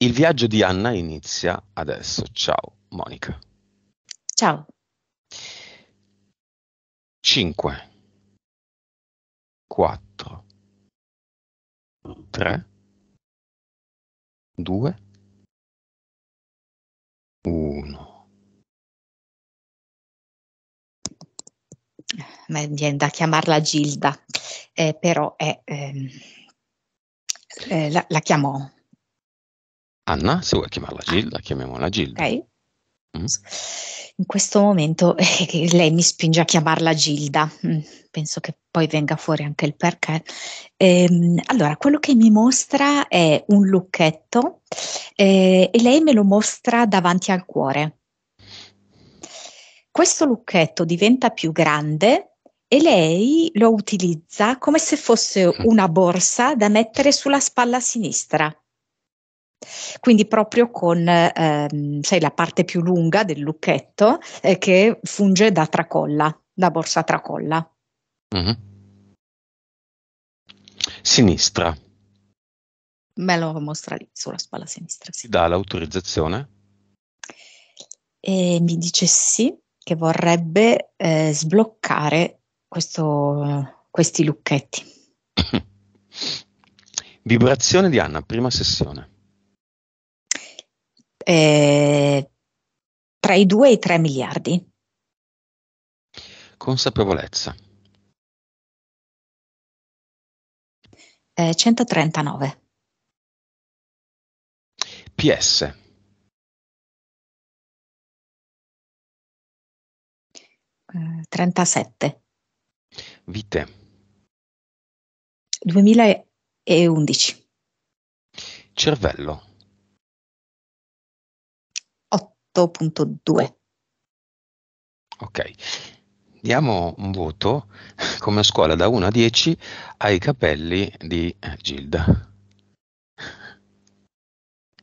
Il viaggio di Anna inizia adesso. Ciao Monica. Ciao. 5, 4, 3, 2, 1. Ma viene da chiamarla Gilda, eh, però è, eh, eh, la, la chiamò Anna, se vuoi chiamarla Gilda, chiamiamola Gilda. Ok. Mm. In questo momento eh, lei mi spinge a chiamarla Gilda, mm. penso che poi venga fuori anche il perché. Ehm, allora, quello che mi mostra è un lucchetto eh, e lei me lo mostra davanti al cuore. Questo lucchetto diventa più grande e lei lo utilizza come se fosse una borsa da mettere sulla spalla sinistra. Quindi proprio con ehm, sai, la parte più lunga del lucchetto eh, che funge da tracolla, da borsa tracolla. Mm-hmm. Sinistra. Me lo mostra lì sulla spalla sinistra. Sì. dà l'autorizzazione? E mi dice sì, che vorrebbe eh, sbloccare questo, questi lucchetti. Vibrazione di Anna, prima sessione eh, tra i 2 e i 3 miliardi. Consapevolezza. Eh, 139. PS. Eh, 37. Vite. 2011. Cervello. 8.2. Ok, diamo un voto come scuola da 1 a 10 ai capelli di eh, Gilda.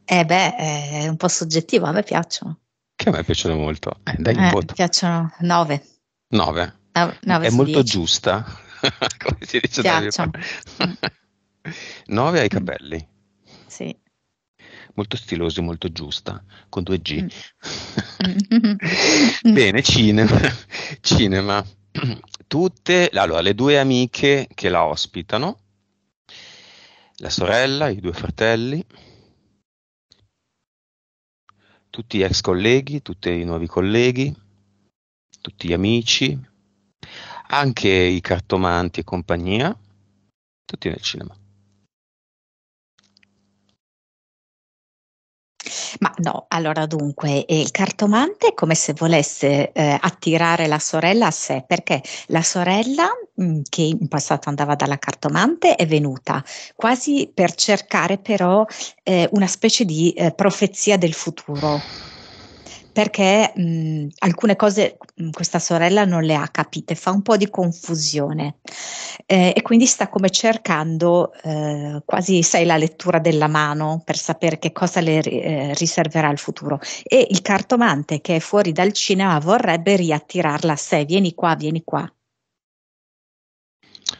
Eh beh, eh, è un po' soggettivo, a me piacciono. Che a me piacciono molto. Eh, dai un eh, voto. Mi piacciono 9. 9. 9, 9 è molto 10. giusta, come si dice. 9 ai capelli. Sì molto stilosa e molto giusta, con 2G. Mm. Bene, cinema. cinema. Tutte, allora, le due amiche che la ospitano, la sorella, i due fratelli, tutti gli ex colleghi, tutti i nuovi colleghi, tutti gli amici, anche i cartomanti e compagnia, tutti nel cinema. Ma no, allora dunque, eh, il cartomante è come se volesse eh, attirare la sorella a sé, perché la sorella mm, che in passato andava dalla cartomante è venuta quasi per cercare però eh, una specie di eh, profezia del futuro perché mh, alcune cose mh, questa sorella non le ha capite, fa un po' di confusione eh, e quindi sta come cercando eh, quasi, sai, la lettura della mano per sapere che cosa le eh, riserverà il futuro. E il cartomante che è fuori dal cinema vorrebbe riattirarla a sé, vieni qua, vieni qua.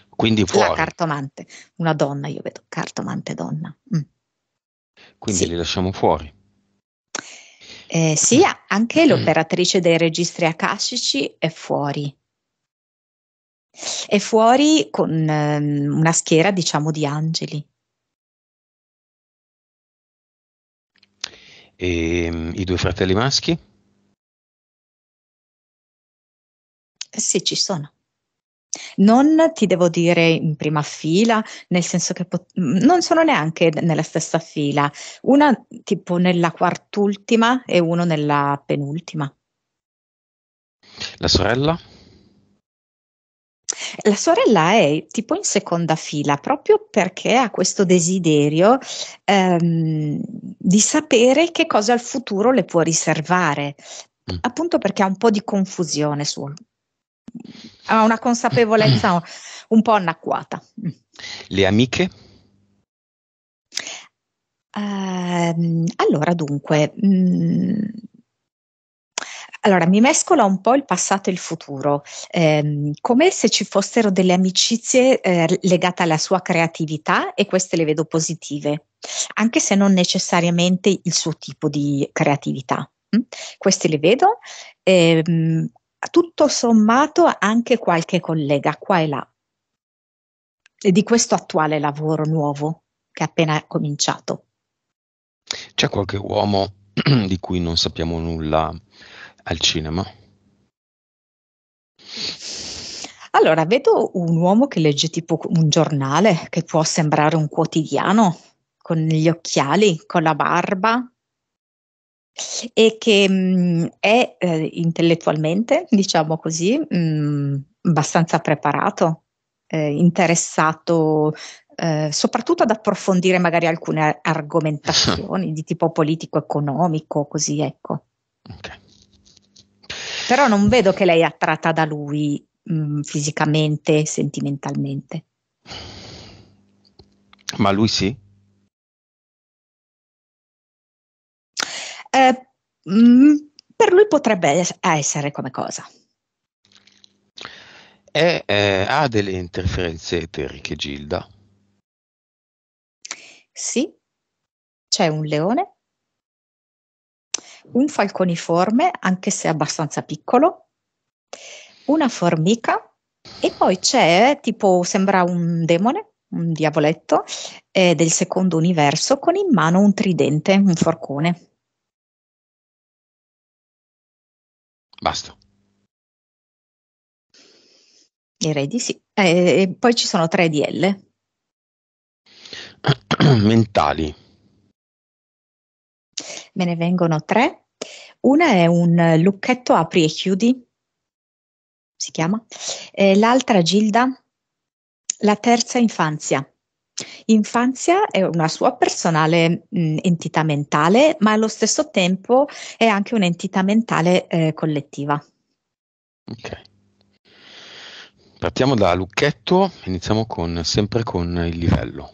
Quindi fuori. La cartomante, una donna, io vedo cartomante donna. Mm. Quindi sì. li lasciamo fuori eh, sia mm. anche mm. l'operatrice dei registri akashici è fuori. È fuori con ehm, una schiera, diciamo, di angeli. E ehm, i due fratelli maschi? Eh, sì, ci sono. Non ti devo dire in prima fila, nel senso che pot- non sono neanche nella stessa fila, una tipo nella quart'ultima e uno nella penultima. La sorella? La sorella è tipo in seconda fila proprio perché ha questo desiderio ehm, di sapere che cosa il futuro le può riservare, mm. appunto perché ha un po' di confusione su ha una consapevolezza un po' anacquata. Le amiche? Uh, allora, dunque, mh, mm, allora mi mescola un po' il passato e il futuro, eh, come se ci fossero delle amicizie eh, legate alla sua creatività e queste le vedo positive, anche se non necessariamente il suo tipo di creatività. Hm? Queste le vedo. Eh, tutto sommato anche qualche collega qua e là e di questo attuale lavoro nuovo che è appena cominciato. C'è qualche uomo di cui non sappiamo nulla al cinema? Allora, vedo un uomo che legge tipo un giornale che può sembrare un quotidiano, con gli occhiali, con la barba, e che mh, mm, è eh, intellettualmente, diciamo così, mh, mm, abbastanza preparato, eh, interessato eh, soprattutto ad approfondire magari alcune argomentazioni di tipo politico-economico, così ecco. Okay. Però non vedo che lei è attratta da lui mh, mm, fisicamente, sentimentalmente. Ma lui sì? Eh, mm, per lui potrebbe essere come cosa? È, eh, ha delle interferenze eteriche Gilda? Sì, c'è un leone, un falconiforme, anche se abbastanza piccolo, una formica e poi c'è tipo, sembra un demone, un diavoletto eh, del secondo universo con in mano un tridente, un forcone. Basta. Direi di sì. Eh, e poi ci sono tre DL. Mentali. Me ne vengono tre. Una è un lucchetto apri e chiudi, si chiama. Eh, l'altra Gilda. La terza infanzia. Infanzia è una sua personale mh, entità mentale, ma allo stesso tempo è anche un'entità mentale eh, collettiva. Ok. Partiamo da Lucchetto, iniziamo con, sempre con il livello.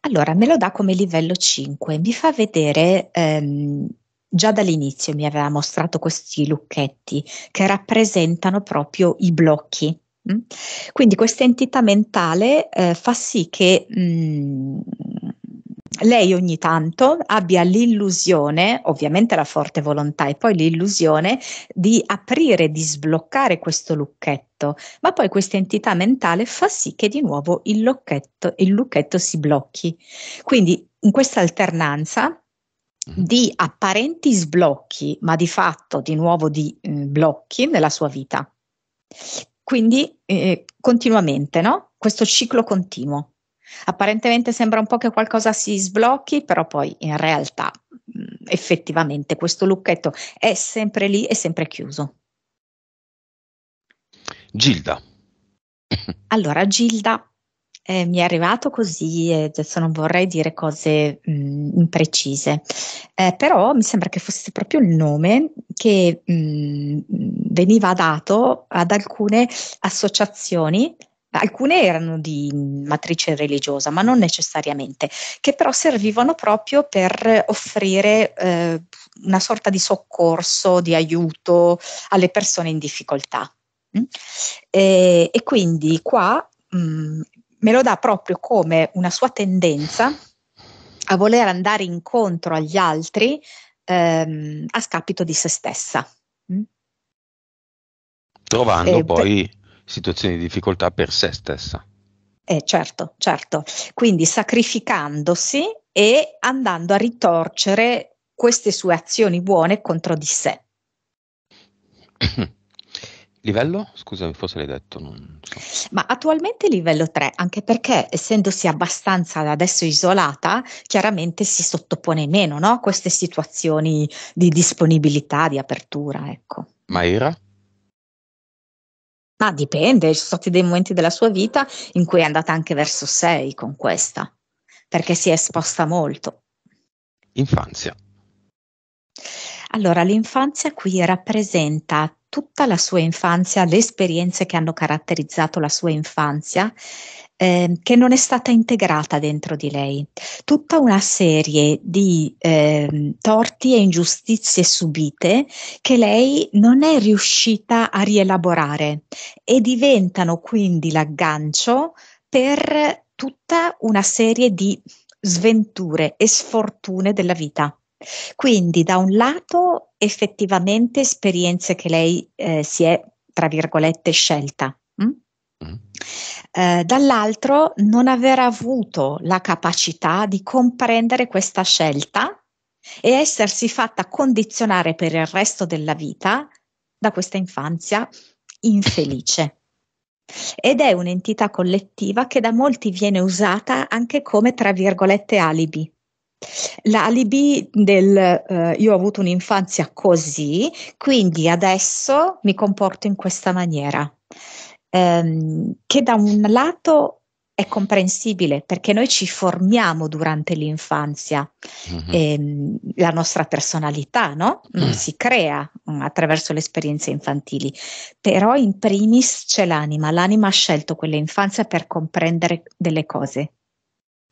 Allora, me lo dà come livello 5, mi fa vedere, ehm, già dall'inizio mi aveva mostrato questi lucchetti che rappresentano proprio i blocchi Mm? Quindi questa entità mentale eh, fa sì che mh, mm, lei ogni tanto abbia l'illusione, ovviamente la forte volontà e poi l'illusione di aprire, di sbloccare questo lucchetto, ma poi questa entità mentale fa sì che di nuovo il, lucchetto, il lucchetto si blocchi. Quindi in questa alternanza mm-hmm. di apparenti sblocchi, ma di fatto di nuovo di mh, eh, blocchi nella sua vita. Quindi eh, continuamente, no? Questo ciclo continuo. Apparentemente sembra un po' che qualcosa si sblocchi, però poi in realtà mh, mm, effettivamente questo lucchetto è sempre lì e sempre chiuso. Gilda. Allora, Gilda eh, mi è arrivato così e adesso non vorrei dire cose mh, mm, imprecise, eh, però mi sembra che fosse proprio il nome che mh, mm, veniva dato ad alcune associazioni alcune erano di matrice religiosa, ma non necessariamente, che però servivano proprio per offrire eh, una sorta di soccorso, di aiuto alle persone in difficoltà. Mm? E, eh, e, quindi qua mh, mm, me lo dà proprio come una sua tendenza a voler andare incontro agli altri ehm, a scapito di se stessa. Mm? Trovando eh, poi per... situazioni di difficoltà per se stessa. Eh, certo, certo. Quindi sacrificandosi e andando a ritorcere queste sue azioni buone contro di sé. Livello? Scusami, forse l'hai detto. So. Ma attualmente livello 3, anche perché essendosi abbastanza adesso isolata, chiaramente si sottopone meno no? a queste situazioni di disponibilità, di apertura. Ecco. Ma era? Ma dipende, ci sono stati dei momenti della sua vita in cui è andata anche verso 6 con questa, perché si è esposta molto. Infanzia. Allora, l'infanzia qui rappresenta tutta la sua infanzia, le esperienze che hanno caratterizzato la sua infanzia, eh, che non è stata integrata dentro di lei. Tutta una serie di eh, torti e ingiustizie subite che lei non è riuscita a rielaborare e diventano quindi l'aggancio per tutta una serie di sventure e sfortune della vita. Quindi da un lato effettivamente esperienze che lei eh, si è, tra virgolette, scelta. Mm? mm. Eh, dall'altro non aver avuto la capacità di comprendere questa scelta e essersi fatta condizionare per il resto della vita da questa infanzia infelice. Ed è un'entità collettiva che da molti viene usata anche come, tra virgolette, alibi. L'alibi del eh, io ho avuto un'infanzia così, quindi adesso mi comporto in questa maniera, ehm, che da un lato è comprensibile perché noi ci formiamo durante l'infanzia, uh-huh. ehm, la nostra personalità no? uh si crea mm, attraverso le esperienze infantili, però in primis c'è l'anima, l'anima ha scelto quell'infanzia per comprendere delle cose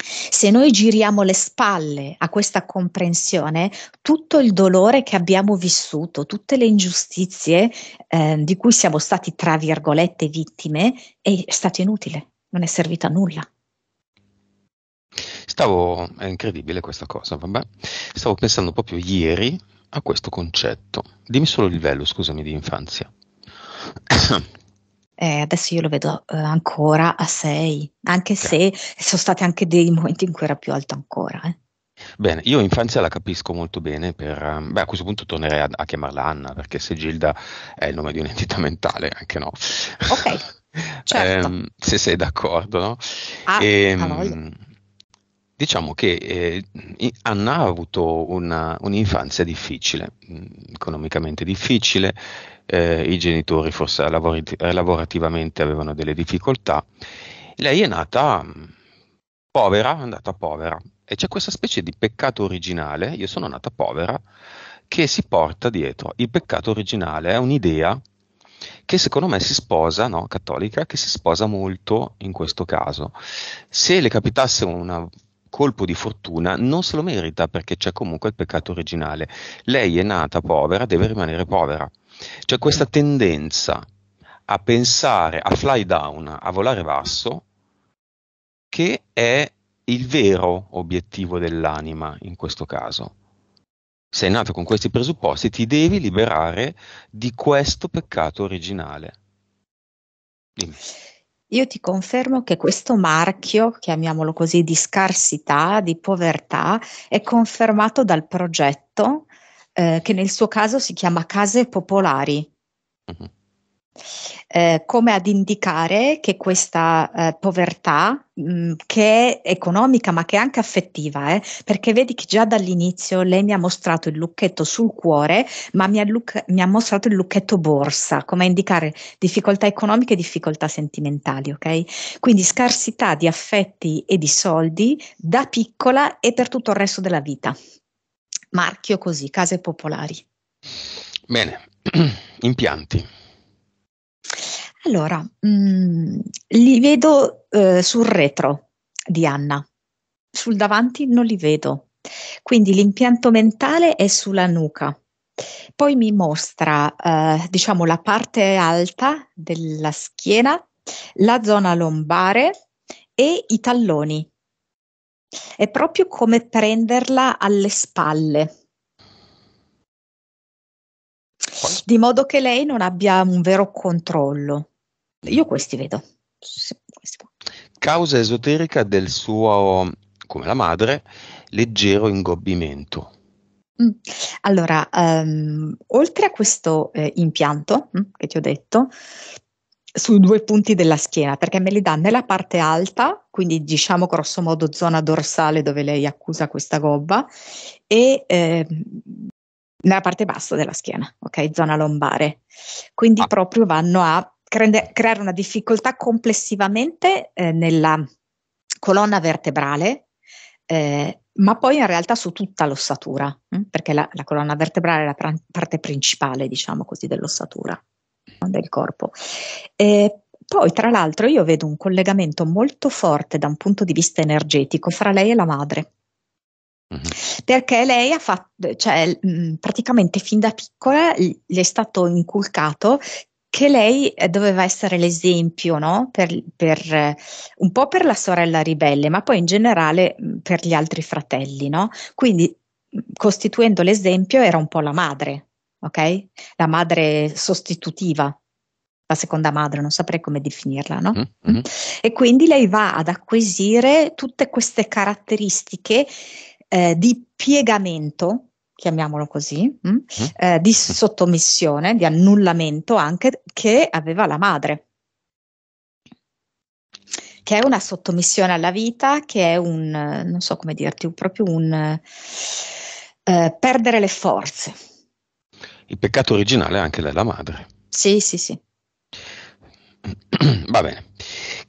se noi giriamo le spalle a questa comprensione, tutto il dolore che abbiamo vissuto, tutte le ingiustizie eh, di cui siamo stati, tra virgolette, vittime, è stato inutile, non è servito a nulla. Stavo, è incredibile questa cosa, vabbè, stavo pensando proprio ieri a questo concetto. Dimmi solo il livello, scusami, di infanzia. Eh, adesso io lo vedo eh, ancora a 6, anche se sono stati anche dei momenti in cui era più alto ancora. Eh. Bene, io infanzia la capisco molto bene, per, ehm, beh, a questo punto tornerei a, a, chiamarla Anna, perché se Gilda è il nome di un'entità mentale, anche no. Ok, certo. eh, se sei d'accordo, no? Ah, e, ehm, diciamo che eh, Anna ha avuto una, un'infanzia difficile, mm, economicamente difficile, eh, i genitori forse lavorati- eh, lavorativamente avevano delle difficoltà. Lei è nata mm, povera, è andata povera e c'è questa specie di peccato originale, io sono nata povera, che si porta dietro. Il peccato originale è un'idea che secondo me si sposa, no? cattolica, che si sposa molto in questo caso. Se le capitasse un colpo di fortuna, non se lo merita perché c'è comunque il peccato originale. Lei è nata povera, deve rimanere povera. Cioè questa tendenza a pensare a fly down, a volare basso, che è il vero obiettivo dell'anima in questo caso. Sei nato con questi presupposti, ti devi liberare di questo peccato originale. Dimmi. Io ti confermo che questo marchio, chiamiamolo così, di scarsità, di povertà, è confermato dal progetto eh, che nel suo caso si chiama case popolari. Uh-huh. Eh, come ad indicare che questa eh, povertà, mh, mm, che è economica ma che è anche affettiva, eh, perché vedi che già dall'inizio lei mi ha mostrato il lucchetto sul cuore, ma mi ha, luc- mi ha mostrato il lucchetto borsa, come a indicare difficoltà economiche e difficoltà sentimentali, ok? Quindi scarsità di affetti e di soldi da piccola e per tutto il resto della vita marchio così, case popolari. Bene, impianti. Allora, mh, mm, li vedo eh, sul retro di Anna, sul davanti non li vedo, quindi l'impianto mentale è sulla nuca. Poi mi mostra, eh, diciamo, la parte alta della schiena, la zona lombare e i talloni. È proprio come prenderla alle spalle. Di modo che lei non abbia un vero controllo. Io questi vedo. Causa esoterica del suo, come la madre, leggero ingobbimento. Mm. Allora, um, oltre a questo eh, impianto mh, mm, che ti ho detto, sui due punti della schiena, perché me li dà nella parte alta, quindi diciamo grosso modo zona dorsale dove lei accusa questa gobba, e eh, nella parte bassa della schiena, ok? Zona lombare. Quindi ah. proprio vanno a cre- creare una difficoltà complessivamente eh, nella colonna vertebrale, eh, ma poi in realtà su tutta l'ossatura, mh? Hm? perché la, la, colonna vertebrale è la pr- parte principale, diciamo così, dell'ossatura del corpo. E poi, tra l'altro, io vedo un collegamento molto forte da un punto di vista energetico fra lei e la madre. Mm-hmm. Perché lei ha fatto, cioè, mm, praticamente fin da piccola gli è stato inculcato che lei eh, doveva essere l'esempio, no? per, per, eh, un po' per la sorella ribelle, ma poi in generale mm, per gli altri fratelli, no? Quindi mm, costituendo l'esempio era un po' la madre ok? La madre sostitutiva, la seconda madre, non saprei come definirla, no? Mm-hmm, mm-hmm. E quindi lei va ad acquisire tutte queste caratteristiche eh, di piegamento, chiamiamolo così, mm? mh? Mm-hmm. Eh, di sottomissione, di annullamento anche che aveva la madre. Che è una sottomissione alla vita, che è un, non so come dirti, proprio un eh, perdere le forze il peccato originale anche della madre. Sì, sì, sì. Va bene.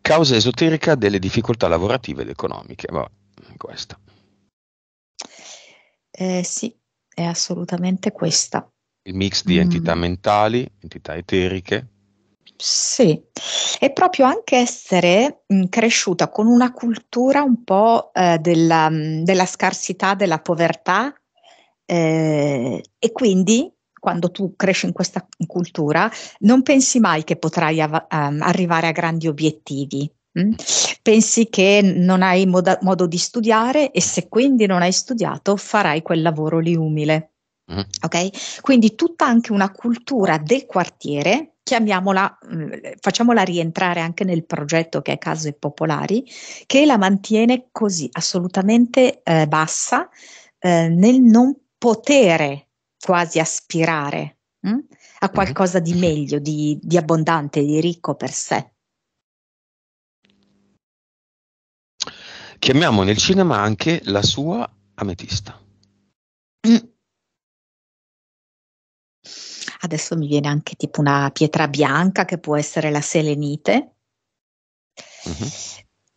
Causa esoterica delle difficoltà lavorative ed economiche. Vabbè, questa. Eh, sì, è assolutamente questa. Il mix di mm. entità mm. mentali, entità eteriche. Sì, e proprio anche essere mh, mm, cresciuta con una cultura un po' eh, della, mh, mm, della, scarsità, della povertà eh, e quindi quando tu cresci in questa cultura, non pensi mai che potrai av- um, ehm, arrivare a grandi obiettivi. Mm? Pensi che non hai moda- modo di studiare e se quindi non hai studiato farai quel lavoro lì umile. Mm. Ok? Quindi tutta anche una cultura del quartiere, chiamiamola, mm, facciamola rientrare anche nel progetto che è Case Popolari, che la mantiene così assolutamente eh, bassa eh, nel non potere quasi aspirare mh? Mm? a mhm. qualcosa di meglio, di, di abbondante, di ricco per sé. Chiamiamo nel cinema anche la sua ametista. Mm. Adesso mi viene anche tipo una pietra bianca che può essere la selenite, mm-hmm.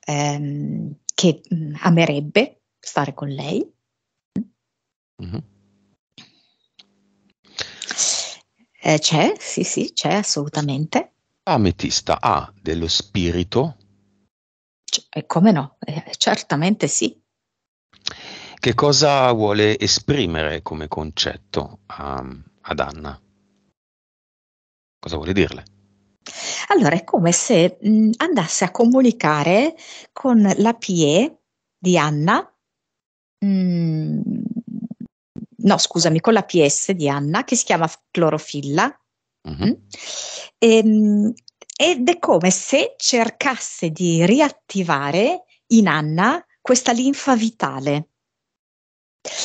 ehm, che mm, amerebbe stare con lei. Mm-hmm. Eh, c'è, sì, sì, c'è assolutamente. Ametista ha dello spirito? C- cioè, eh, come no? Eh, certamente sì. Che cosa vuole esprimere come concetto a, um, ad Anna? Cosa vuole dirle? Allora, è come se mh, mm, andasse a comunicare con la PIE di Anna, mh, mm, no scusami, con la PS di Anna che si chiama Clorofilla. Mm-hmm. E, ehm, ed è come se cercasse di riattivare in Anna questa linfa vitale.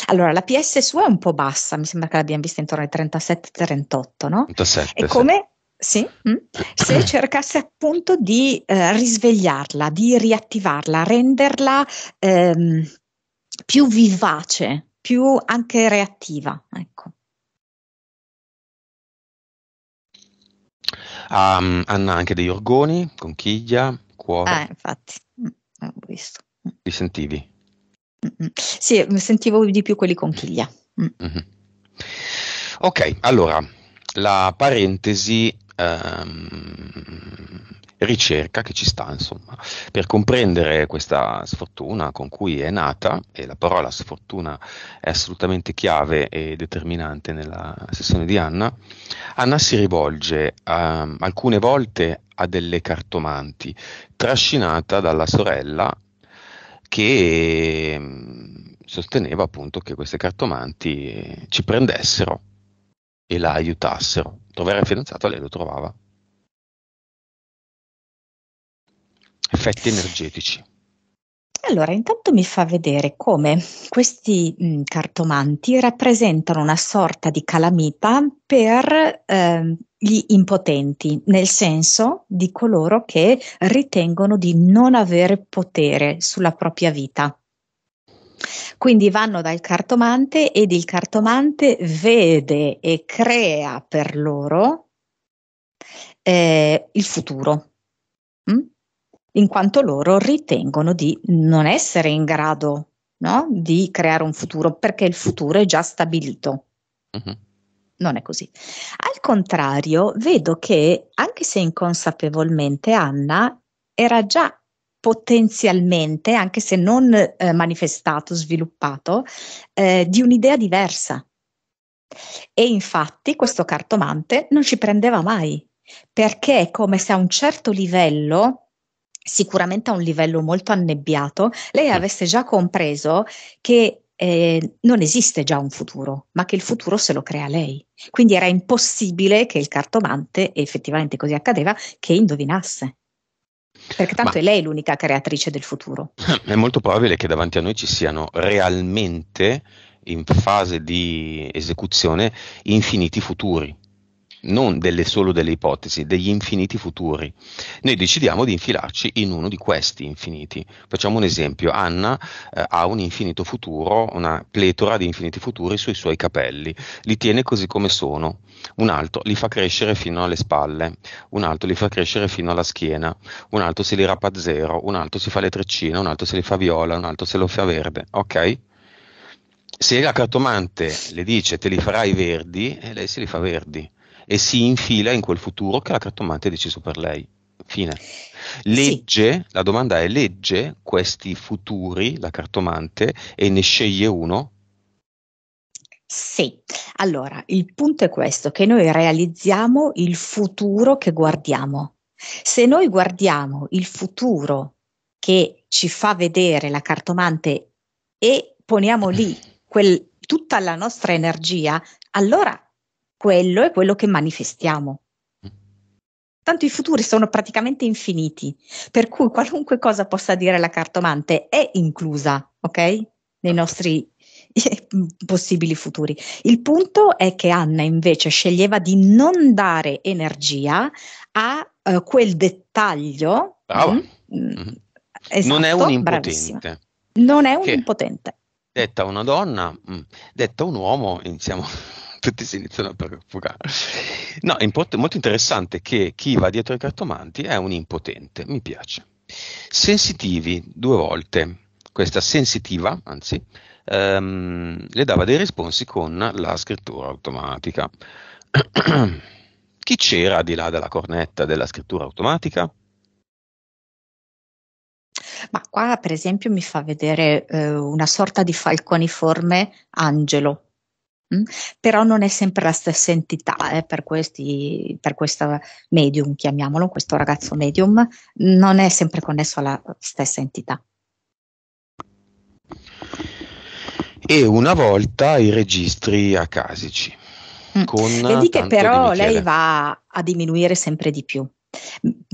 Allora, la PS sua è un po' bassa, mi sembra che l'abbiamo vista intorno ai 37-38, no? 37, è come sì. Mh, mm? se cercasse appunto di eh, risvegliarla, di riattivarla, renderla ehm, più vivace, più anche reattiva. Ecco. Um, Anna anche degli orgoni, conchiglia, cuore. Eh, infatti, mm, ho visto. Mm. Li sentivi? Mm-mm. Sì, sentivo di più quelli conchiglia. Mm. Mm-hmm. Ok, allora, la parentesi um, ricerca che ci sta, insomma, per comprendere questa sfortuna con cui è nata, e la parola sfortuna è assolutamente chiave e determinante nella sessione di Anna, Anna si rivolge a, ehm, alcune volte a delle cartomanti, trascinata dalla sorella che ehm, sosteneva appunto che queste cartomanti ci prendessero e la aiutassero. Trovare il fidanzato lei lo trovava effetti energetici? Allora, intanto mi fa vedere come questi mh, mm, cartomanti rappresentano una sorta di calamita per eh, gli impotenti, nel senso di coloro che ritengono di non avere potere sulla propria vita. Quindi vanno dal cartomante ed il cartomante vede e crea per loro eh, il futuro. Mm? in quanto loro ritengono di non essere in grado no? di creare un futuro perché il futuro è già stabilito. Uh-huh. Non è così. Al contrario, vedo che anche se inconsapevolmente Anna era già potenzialmente, anche se non eh, manifestato, sviluppato, eh, di un'idea diversa. E infatti questo cartomante non ci prendeva mai, perché è come se a un certo livello sicuramente a un livello molto annebbiato, lei avesse già compreso che eh, non esiste già un futuro, ma che il futuro se lo crea lei. Quindi era impossibile che il cartomante, e effettivamente così accadeva, che indovinasse. Perché tanto ma è lei l'unica creatrice del futuro. È molto probabile che davanti a noi ci siano realmente in fase di esecuzione infiniti futuri non delle, solo delle ipotesi, degli infiniti futuri. Noi decidiamo di infilarci in uno di questi infiniti. Facciamo un esempio, Anna eh, ha un infinito futuro, una pletora di infiniti futuri sui suoi capelli, li tiene così come sono, un altro li fa crescere fino alle spalle, un altro li fa crescere fino alla schiena, un altro se li rapa zero, un altro si fa le treccine, un altro se li fa viola, un altro se lo fa verde, ok? se la cartomante le dice te li farai verdi, e eh, lei se li fa verdi e si infila in quel futuro che la cartomante ha deciso per lei. Fine. Legge, sì. la domanda è, legge questi futuri la cartomante e ne sceglie uno? Sì, allora il punto è questo, che noi realizziamo il futuro che guardiamo. Se noi guardiamo il futuro che ci fa vedere la cartomante e poniamo lì quel, tutta la nostra energia, allora quello è quello che manifestiamo. Mm. Tanto i futuri sono praticamente infiniti, per cui qualunque cosa possa dire la cartomante è inclusa, ok? Nei ah. nostri possibili futuri. Il punto è che Anna invece sceglieva di non dare energia a eh, quel dettaglio. Brava. Mm? Mh, mm-hmm. mh, esatto, non è un impotente. Bravissima. Non è un che, impotente. Detta una donna, mh, mm. detta un uomo, iniziamo tutti si iniziano a preoccupare. No, è import- molto interessante che chi va dietro i cartomanti è un impotente, mi piace. Sensitivi, due volte, questa sensitiva, anzi, ehm, le dava dei risponsi con la scrittura automatica. chi c'era di là della cornetta della scrittura automatica? Ma qua, per esempio, mi fa vedere eh, una sorta di falconiforme angelo mh? Mm? però non è sempre la stessa entità eh, per, questi, per questa medium, chiamiamolo, questo ragazzo medium, non è sempre connesso alla stessa entità. E una volta i registri acasici. Mm. Con Vedi che però lei va a diminuire sempre di più.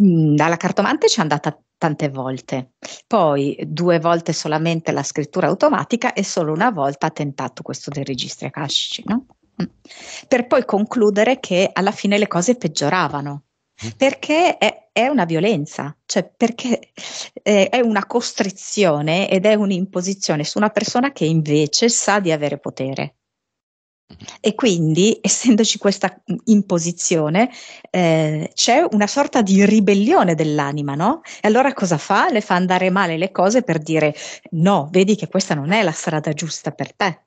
Mm, dalla cartomante ci è andata tante volte. Poi due volte solamente la scrittura automatica e solo una volta ha tentato questo dei registri akashici, no? Mm. Per poi concludere che alla fine le cose peggioravano, mm. perché è, è una violenza, cioè perché eh, è una costrizione ed è un'imposizione su una persona che invece sa di avere potere. E quindi, essendoci questa imposizione, eh, c'è una sorta di ribellione dell'anima, no? E allora cosa fa? Le fa andare male le cose per dire no, vedi che questa non è la strada giusta per te.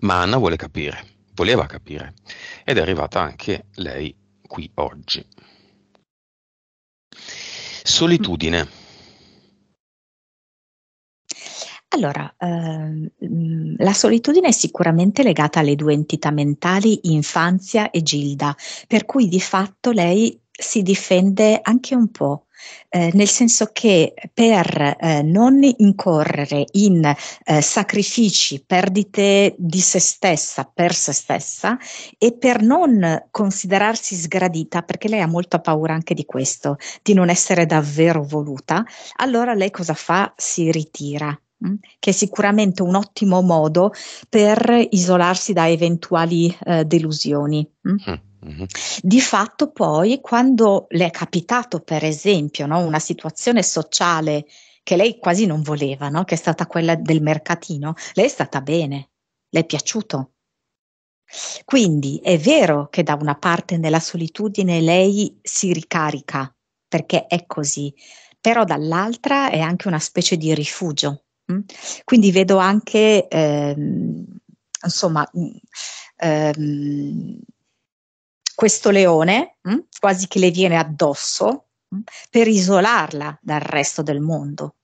Ma Anna vuole capire, voleva capire, ed è arrivata anche lei qui oggi. Solitudine. Allora, ehm, la solitudine è sicuramente legata alle due entità mentali, infanzia e Gilda, per cui di fatto lei si difende anche un po'. Eh, nel senso che per eh, non incorrere in eh, sacrifici, perdite di se stessa per se stessa e per non considerarsi sgradita, perché lei ha molta paura anche di questo, di non essere davvero voluta, allora lei cosa fa? Si ritira Mm, che è sicuramente un ottimo modo per isolarsi da eventuali eh, delusioni. Mm. Mm, mm-hmm. Di fatto poi quando le è capitato per esempio no, una situazione sociale che lei quasi non voleva, no, che è stata quella del mercatino, lei è stata bene, le è piaciuto. Quindi è vero che da una parte nella solitudine lei si ricarica, perché è così, però dall'altra è anche una specie di rifugio Mm? Quindi vedo anche, ehm, insomma, mm, ehm, questo leone mh, mm? quasi che le viene addosso mh, per isolarla dal resto del mondo.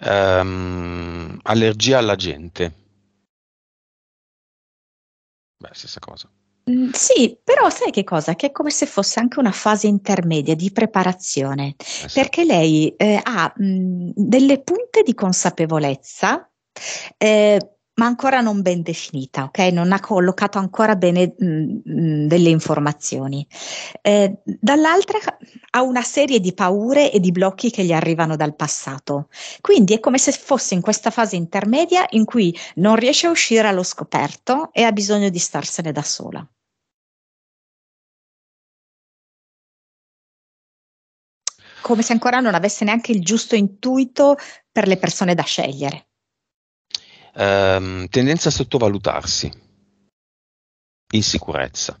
Um, allergia alla gente. Beh, stessa cosa. Mm, sì, però sai che cosa? Che è come se fosse anche una fase intermedia di preparazione, esatto. perché lei eh, ha mh, mm, delle punte di consapevolezza. Eh, ma ancora non ben definita, ok? Non ha collocato ancora bene mh, mm, delle informazioni. Eh, dall'altra ha una serie di paure e di blocchi che gli arrivano dal passato. Quindi è come se fosse in questa fase intermedia in cui non riesce a uscire allo scoperto e ha bisogno di starsene da sola. come se ancora non avesse neanche il giusto intuito per le persone da scegliere? Um, tendenza a sottovalutarsi, insicurezza.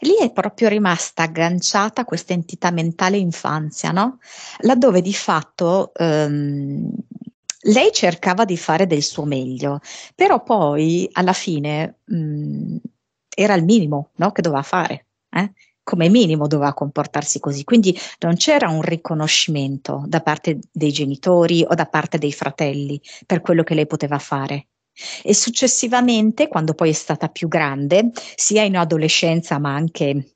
Lì è proprio rimasta agganciata questa entità mentale infanzia, no? Laddove di fatto um, lei cercava di fare del suo meglio, però poi alla fine mh, mm, era il minimo no? che doveva fare. Eh? come minimo doveva comportarsi così, quindi non c'era un riconoscimento da parte dei genitori o da parte dei fratelli per quello che lei poteva fare. E successivamente, quando poi è stata più grande, sia in adolescenza ma anche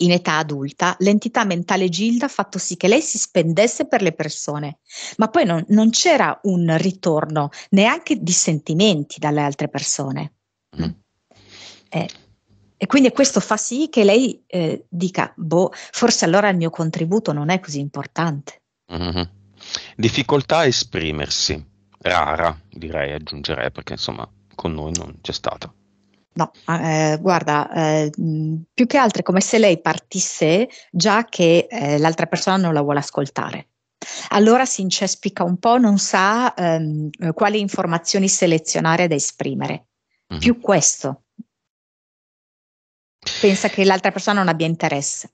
in età adulta, l'entità mentale Gilda ha fatto sì che lei si spendesse per le persone, ma poi non, non c'era un ritorno neanche di sentimenti dalle altre persone. Mm. Eh, e quindi questo fa sì che lei eh, dica, boh, forse allora il mio contributo non è così importante. Mm-hmm. Difficoltà a esprimersi, rara direi, aggiungerei, perché insomma con noi non c'è stata. No, eh, guarda, eh, più che altro è come se lei partisse già che eh, l'altra persona non la vuole ascoltare. Allora si incespica un po', non sa ehm, quali informazioni selezionare da esprimere. Mm-hmm. Più questo pensa che l'altra persona non abbia interesse.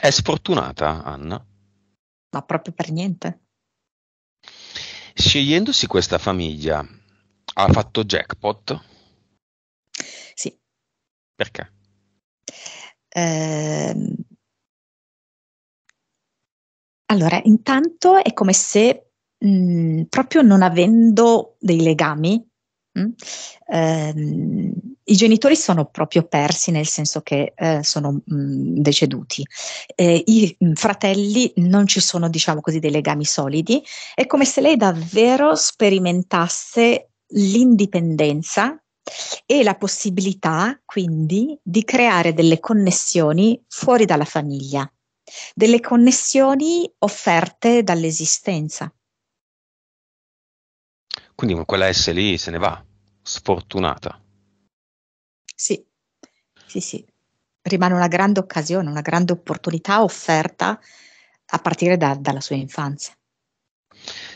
È sfortunata Anna? Ma proprio per niente. Scegliendosi questa famiglia, ha fatto jackpot? Sì. Perché? Eh, allora, intanto è come se mh, mm, proprio non avendo dei legami, mh, mm, ehm, i genitori sono proprio persi nel senso che eh, sono mh, mm, deceduti. Eh, I mm, fratelli non ci sono, diciamo così, dei legami solidi. È come se lei davvero sperimentasse l'indipendenza e la possibilità quindi di creare delle connessioni fuori dalla famiglia, delle connessioni offerte dall'esistenza. Quindi quella S lì se ne va, sfortunata. Sì, sì, sì. Rimane una grande occasione, una grande opportunità offerta a partire da, dalla sua infanzia.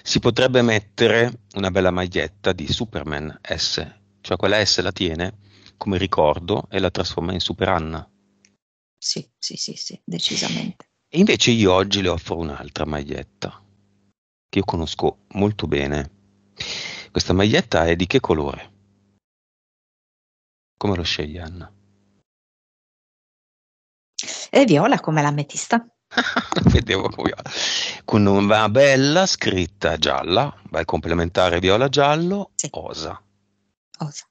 Si potrebbe mettere una bella maglietta di Superman S, cioè quella S la tiene come ricordo e la trasforma in Super Anna. Sì, sì, sì, sì, decisamente. E invece io oggi le offro un'altra maglietta che io conosco molto bene. Questa maglietta è di che colore? Come lo scegli, Anna? E eh, viola come l'ametista. Vedevo viola. Con una bella scritta gialla, vai a complementare viola giallo, sì. osa. Osa.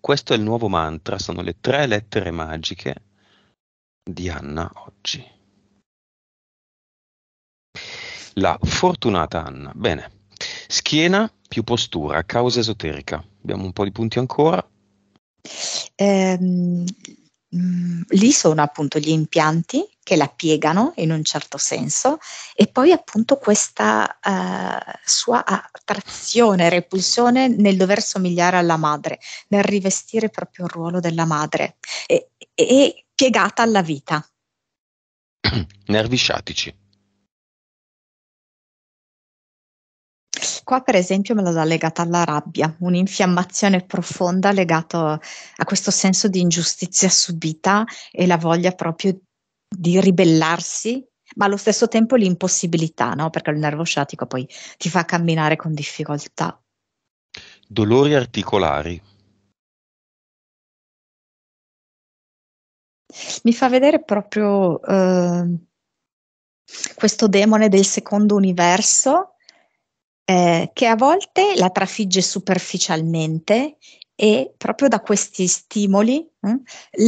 Questo è il nuovo mantra, sono le tre lettere magiche di Anna oggi. La fortunata Anna. Bene. Schiena più postura, causa esoterica. Abbiamo un po' di punti ancora. Ehm, mm, lì sono appunto gli impianti che la piegano in un certo senso e poi appunto questa eh, sua attrazione, repulsione nel dover somigliare alla madre, nel rivestire proprio il ruolo della madre e, e piegata alla vita. Nervi sciatici. Qua per esempio me la dà legata alla rabbia, un'infiammazione profonda legata a questo senso di ingiustizia subita e la voglia proprio di ribellarsi, ma allo stesso tempo l'impossibilità, no? perché il nervo sciatico poi ti fa camminare con difficoltà. Dolori articolari. Mi fa vedere proprio eh, questo demone del secondo universo eh, che a volte la trafigge superficialmente e proprio da questi stimoli mh, mm,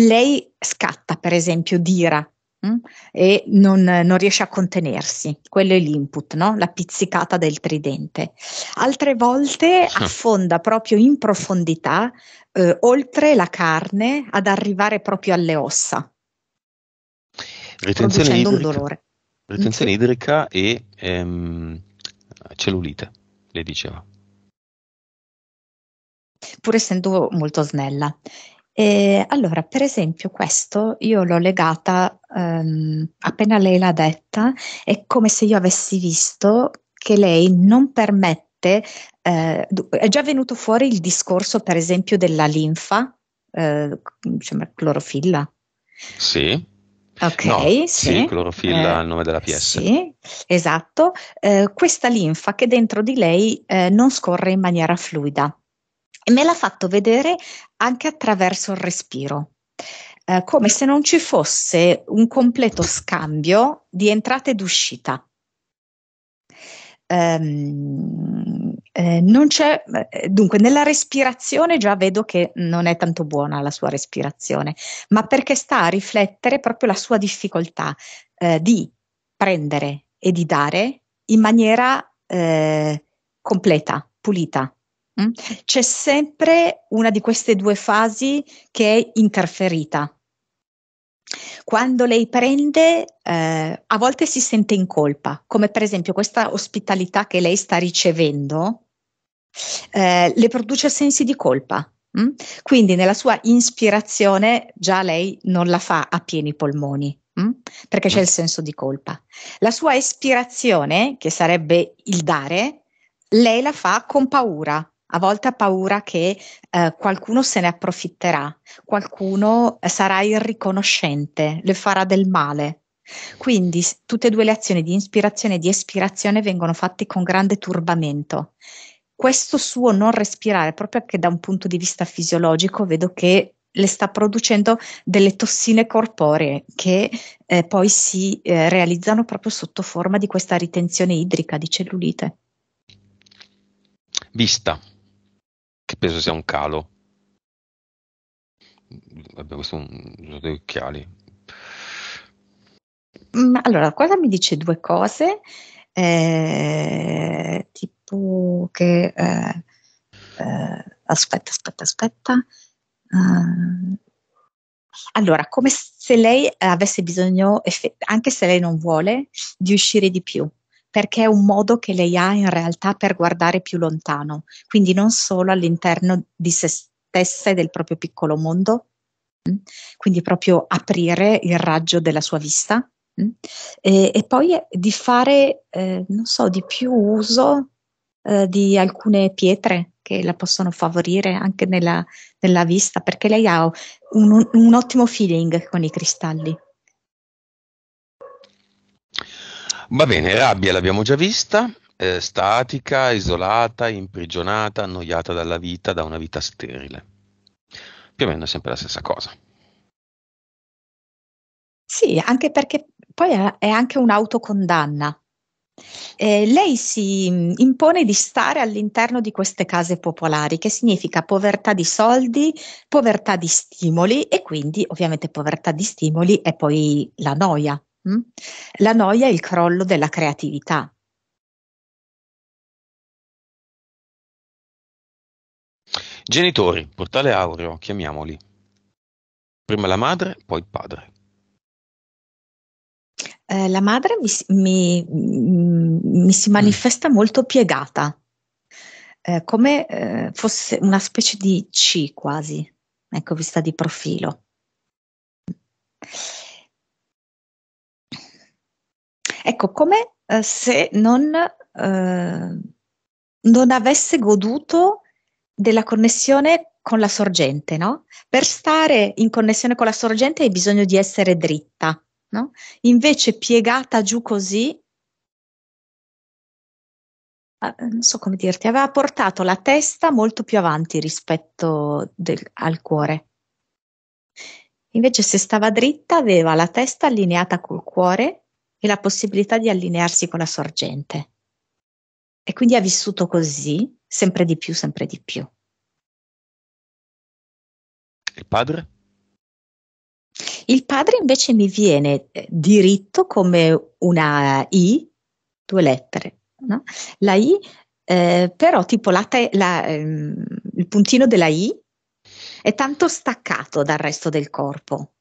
lei scatta per esempio d'ira mh, mm, e non, non, riesce a contenersi, quello è l'input, no? la pizzicata del tridente. Altre volte affonda proprio in profondità, eh, oltre la carne, ad arrivare proprio alle ossa, retenzione idrica, un dolore. Retenzione mm. idrica e... Ehm cellulite, le diceva. Pur essendo molto snella. E allora, per esempio, questo io l'ho legata ehm, appena lei l'ha detta, è come se io avessi visto che lei non permette, eh, è già venuto fuori il discorso, per esempio, della linfa, eh, diciamo, clorofilla. Sì. Ok, no, sì. sì. Clorofilla eh, il nome della PS. Sì, esatto. Eh, questa linfa che dentro di lei eh, non scorre in maniera fluida. E me l'ha fatto vedere anche attraverso il respiro. Eh, come se non ci fosse un completo scambio di entrata ed uscita. Um, eh, non c'è, eh, dunque, nella respirazione già vedo che non è tanto buona la sua respirazione, ma perché sta a riflettere proprio la sua difficoltà eh, di prendere e di dare in maniera eh, completa, pulita. Mm? C'è sempre una di queste due fasi che è interferita quando lei prende, eh, a volte si sente in colpa, come per esempio questa ospitalità che lei sta ricevendo, eh, le produce sensi di colpa. Mh? Mm? Quindi nella sua ispirazione già lei non la fa a pieni polmoni, mh? Mm? perché c'è il senso di colpa. La sua espirazione, che sarebbe il dare, lei la fa con paura, a volte ha paura che eh, qualcuno se ne approfitterà, qualcuno eh, sarà irriconoscente, le farà del male. Quindi tutte e due le azioni di ispirazione e di espirazione vengono fatte con grande turbamento. Questo suo non respirare, proprio anche da un punto di vista fisiologico vedo che le sta producendo delle tossine corporee che eh, poi si eh, realizzano proprio sotto forma di questa ritenzione idrica di cellulite. Vista penso sia un calo. Vabbè, questo è un uso degli occhiali. Ma allora, cosa mi dice due cose, eh, tipo che... Eh, eh, aspetta, aspetta, aspetta. Uh, allora, come se lei avesse bisogno, anche se lei non vuole, di uscire di più perché è un modo che lei ha in realtà per guardare più lontano, quindi non solo all'interno di se stessa e del proprio piccolo mondo, mm, quindi proprio aprire il raggio della sua vista mm, e, e poi di fare, eh, non so, di più uso eh, di alcune pietre che la possono favorire anche nella, nella vista, perché lei ha un, un ottimo feeling con i cristalli. Va bene, rabbia l'abbiamo già vista, eh, statica, isolata, imprigionata, annoiata dalla vita, da una vita sterile. Più o meno è sempre la stessa cosa. Sì, anche perché poi è anche un'autocondanna. Eh, lei si mm, impone di stare all'interno di queste case popolari, che significa povertà di soldi, povertà di stimoli e quindi ovviamente povertà di stimoli è poi la noia. Mm? La noia è il crollo della creatività. Genitori, portale aureo, chiamiamoli. Prima la madre, poi il padre. Eh, la madre mi, mi, mm, mi si mm. manifesta mm. molto piegata, eh, come eh, fosse una specie di C quasi, ecco vista di profilo. Ecco, come eh, se non, eh, non avesse goduto della connessione con la sorgente, no? Per stare in connessione con la sorgente hai bisogno di essere dritta, no? Invece piegata giù così, ah, non so come dirti, aveva portato la testa molto più avanti rispetto del, al cuore. Invece se stava dritta aveva la testa allineata col cuore e la possibilità di allinearsi con la sorgente. E quindi ha vissuto così, sempre di più, sempre di più. Il padre? Il padre invece mi viene eh, diritto come una I, due lettere. No? La I, eh, però tipo la te, la, ehm, il puntino della I è tanto staccato dal resto del corpo.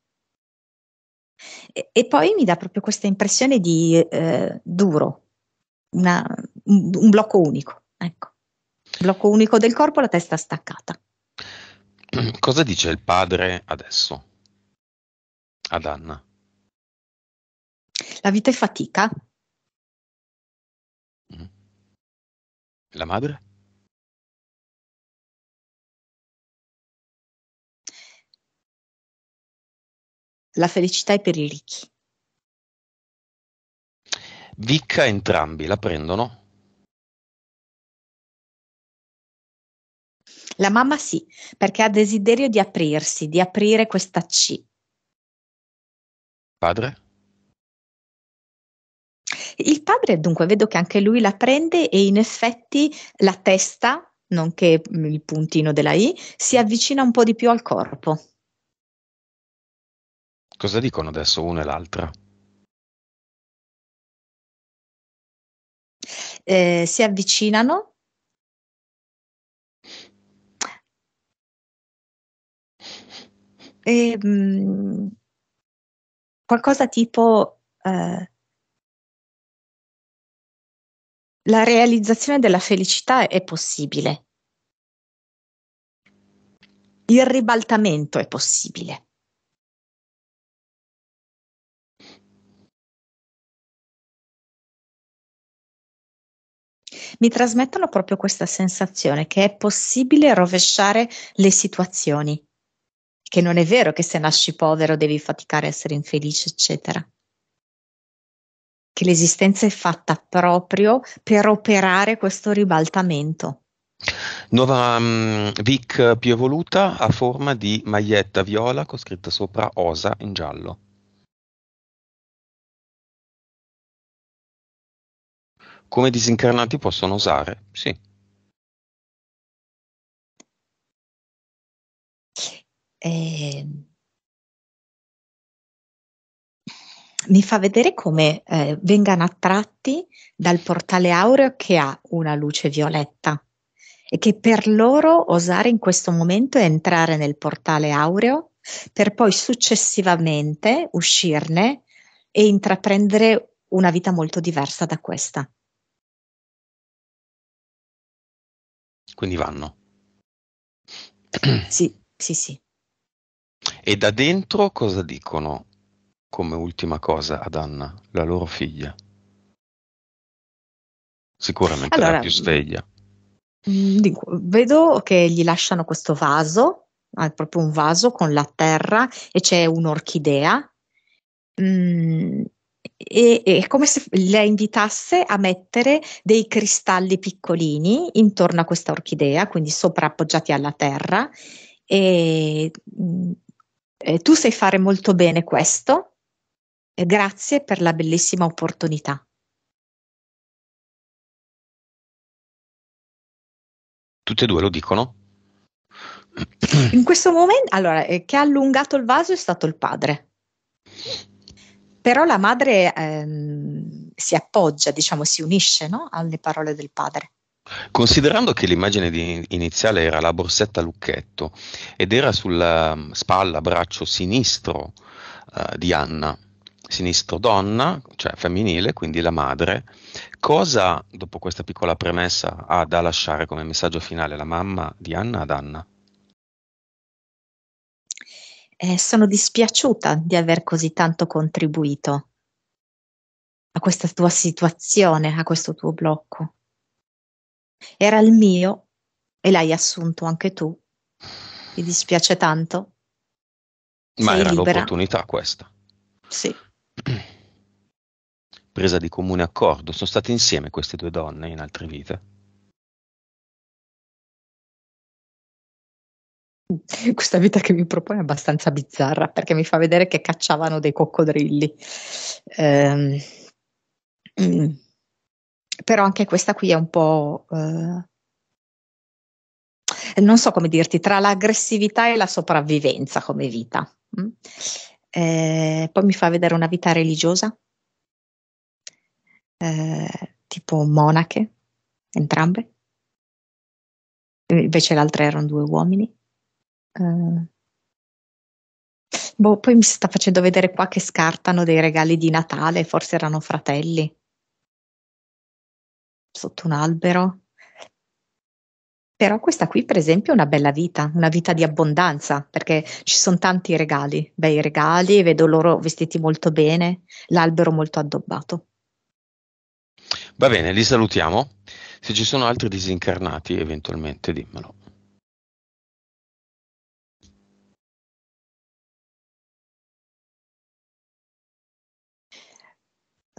E, e poi mi dà proprio questa impressione di eh, duro, una, un, blocco unico, ecco. Blocco unico del corpo, la testa staccata. Cosa dice il padre adesso ad Anna? La vita è fatica. Mm. La madre? La felicità è per i ricchi. Vicca entrambi, la prendono? La mamma sì, perché ha desiderio di aprirsi, di aprire questa C. Padre? Il padre, dunque, vedo che anche lui la prende e in effetti la testa, nonché il puntino della I, si avvicina un po' di più al corpo. Cosa dicono adesso uno e l'altra? Eh, si avvicinano. E, ehm, mh, qualcosa tipo eh, la realizzazione della felicità è possibile. Il ribaltamento è possibile. mi trasmettono proprio questa sensazione che è possibile rovesciare le situazioni, che non è vero che se nasci povero devi faticare a essere infelice, eccetera. Che l'esistenza è fatta proprio per operare questo ribaltamento. Nuova um, Vic più evoluta a forma di maglietta viola con scritta sopra Osa in giallo. come disincarnati possono usare, sì. Eh, mi fa vedere come eh, vengano attratti dal portale aureo che ha una luce violetta e che per loro osare in questo momento è entrare nel portale aureo per poi successivamente uscirne e intraprendere una vita molto diversa da questa. quindi vanno. Sì, sì, sì. E da dentro cosa dicono come ultima cosa ad Anna, la loro figlia? Sicuramente allora, la più sveglia. Mm, vedo che gli lasciano questo vaso, è ah, proprio un vaso con la terra e c'è un'orchidea. Mm, e, è come se la invitasse a mettere dei cristalli piccolini intorno a questa orchidea, quindi sovraappoggiati alla terra. E, mm, e tu sai fare molto bene questo. E grazie per la bellissima opportunità. Tutte e due lo dicono. In questo momento, allora, eh, che ha allungato il vaso è stato il padre però la madre ehm, si appoggia, diciamo, si unisce no? alle parole del padre. Considerando che l'immagine iniziale era la borsetta lucchetto ed era sulla mm, spalla, braccio sinistro eh, di Anna, sinistro donna, cioè femminile, quindi la madre, cosa, dopo questa piccola premessa, ha da lasciare come messaggio finale la mamma di Anna ad Anna? eh, sono dispiaciuta di aver così tanto contribuito a questa tua situazione, a questo tuo blocco. Era il mio e l'hai assunto anche tu. Mi dispiace tanto. Ma Sei era libera. l'opportunità questa. Sì. Presa di comune accordo, sono state insieme queste due donne in altre vite Questa vita che mi propone è abbastanza bizzarra perché mi fa vedere che cacciavano dei coccodrilli. Eh, però anche questa qui è un po'... Eh, non so come dirti, tra l'aggressività e la sopravvivenza come vita. Mm. Eh, poi mi fa vedere una vita religiosa, eh, tipo monache, entrambe. Invece l'altra erano due uomini. Eh. Boh, poi mi si sta facendo vedere qua che scartano dei regali di Natale, forse erano fratelli. Sotto un albero. Però questa qui, per esempio, è una bella vita, una vita di abbondanza, perché ci sono tanti regali, bei regali, vedo loro vestiti molto bene, l'albero molto addobbato. Va bene, li salutiamo. Se ci sono altri disincarnati, eventualmente dimmelo.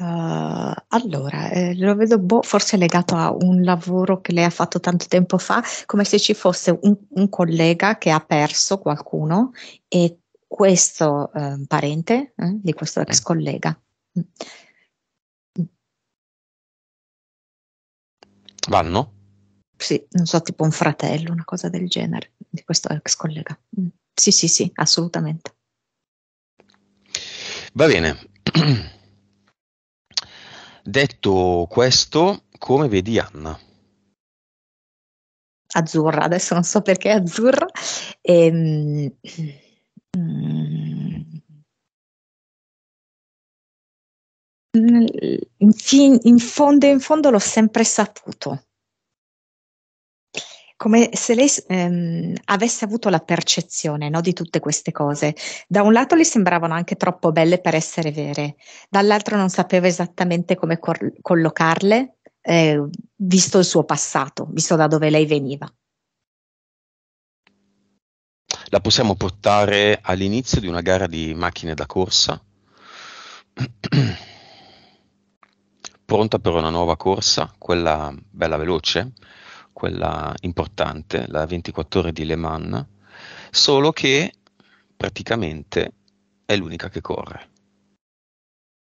Uh, allora, eh, lo vedo boh, forse legato a un lavoro che lei ha fatto tanto tempo fa, come se ci fosse un, un collega che ha perso qualcuno e questo eh, parente eh, di questo ex eh. collega. Mm. Vanno? Sì, non so, tipo un fratello, una cosa del genere, di questo ex collega. Mm. Sì, sì, sì, assolutamente. Va bene. Detto questo, come vedi Anna? Azzurra, adesso non so perché è azzurra. Ehm, mm, mm, mm. in, in, fondo, in fondo l'ho sempre saputo come se lei ehm, avesse avuto la percezione no, di tutte queste cose. Da un lato le sembravano anche troppo belle per essere vere, dall'altro non sapeva esattamente come cor- collocarle, eh, visto il suo passato, visto da dove lei veniva. La possiamo portare all'inizio di una gara di macchine da corsa, pronta per una nuova corsa, quella bella veloce quella importante, la 24 ore di Le Mans, solo che praticamente è l'unica che corre.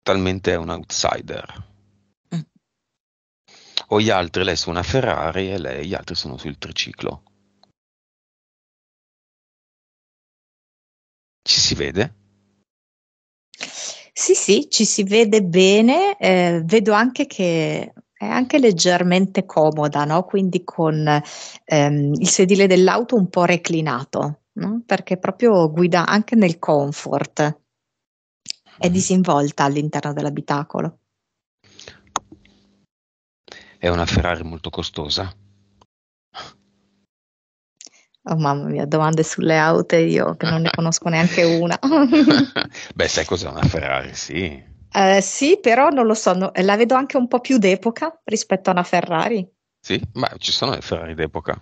Talmente è un outsider. Mm. O gli altri, lei su una Ferrari e lei, gli altri sono sul triciclo. Ci si vede? Sì, sì, ci si vede bene. Eh, vedo anche che è anche leggermente comoda, no? quindi con ehm, il sedile dell'auto un po' reclinato, no? perché proprio guida anche nel comfort, è mm. disinvolta all'interno dell'abitacolo. È una Ferrari molto costosa? Oh mamma mia, domande sulle auto io che non ne conosco neanche una. Beh, sai cos'è una Ferrari? Sì. Eh, sì, però non lo so, no, eh, la vedo anche un po' più d'epoca rispetto a una Ferrari. Sì, ma ci sono le Ferrari d'epoca.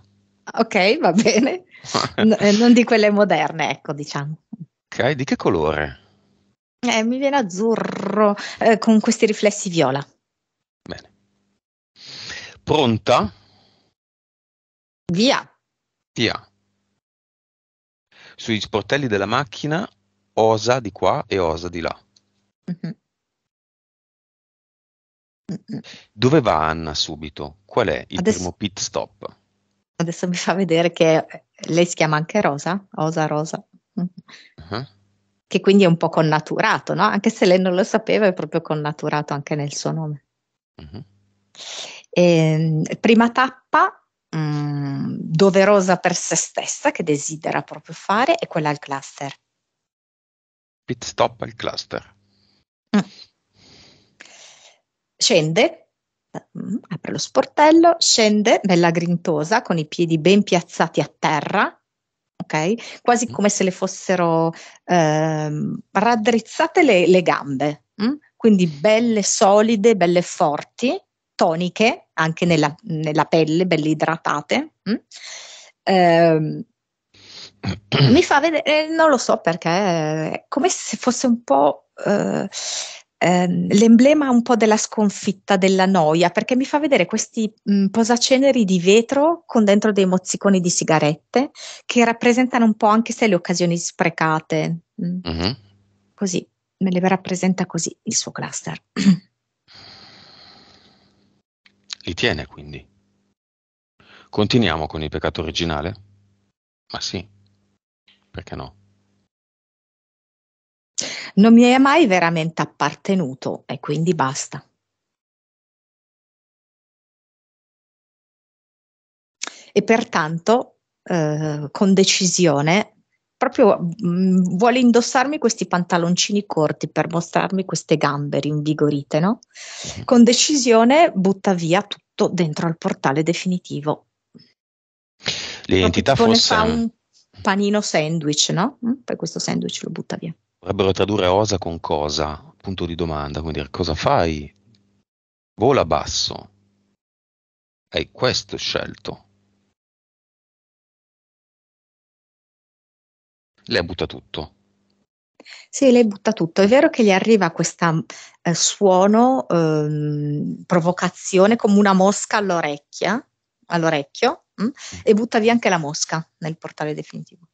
Ah, ok, va bene. No, eh, non di quelle moderne, ecco, diciamo. Ok, di che colore? Eh, mi viene azzurro eh, con questi riflessi viola. Bene. Pronta? Via. Via. Sui sportelli della macchina osa di qua e osa di là. Mm-hmm. Dove va Anna subito? Qual è il adesso, primo pit stop? Adesso mi fa vedere che eh, lei si chiama anche Rosa, Osa Rosa. Uh-huh. Che quindi è un po' connaturato, no? Anche se lei non lo sapeva, è proprio connaturato anche nel suo nome. Uh-huh. E, ehm, prima tappa mh, mm, doverosa per se stessa, che desidera proprio fare, è quella al cluster. Pit stop al cluster. Mm scende, mm, apre lo sportello, scende, bella grintosa, con i piedi ben piazzati a terra, Okay? Quasi mm. come se le fossero eh, raddrizzate le, le gambe, mh? Mm? quindi belle solide, belle forti, toniche anche nella, nella pelle, belle idratate. Eh, mi fa vedere, eh, non lo so perché, come se fosse un po'. Eh, Ehm, l'emblema un po' della sconfitta, della noia, perché mi fa vedere questi mh, posaceneri di vetro con dentro dei mozziconi di sigarette che rappresentano un po' anche se le occasioni sprecate. Mm. Mm-hmm. Così, me le rappresenta così il suo cluster. Li tiene quindi. Continuiamo con il peccato originale? Ma sì, perché no? non mi è mai veramente appartenuto e quindi basta. E pertanto, eh, con decisione, proprio mh, mm, vuole indossarmi questi pantaloncini corti per mostrarmi queste gambe rinvigorite, no? Con decisione butta via tutto dentro al portale definitivo. L'identità fosse... un panino sandwich, no? Mm, poi questo sandwich lo butta via. Vorrebbero tradurre osa con cosa, punto di domanda, come dire cosa fai? Vola basso. Hai questo scelto. Lei butta tutto. Sì, lei butta tutto. È vero che gli arriva questo eh, suono, ehm, provocazione come una mosca all'orecchia, all'orecchio, mh? Mm? Mm. e butta via anche la mosca nel portale definitivo.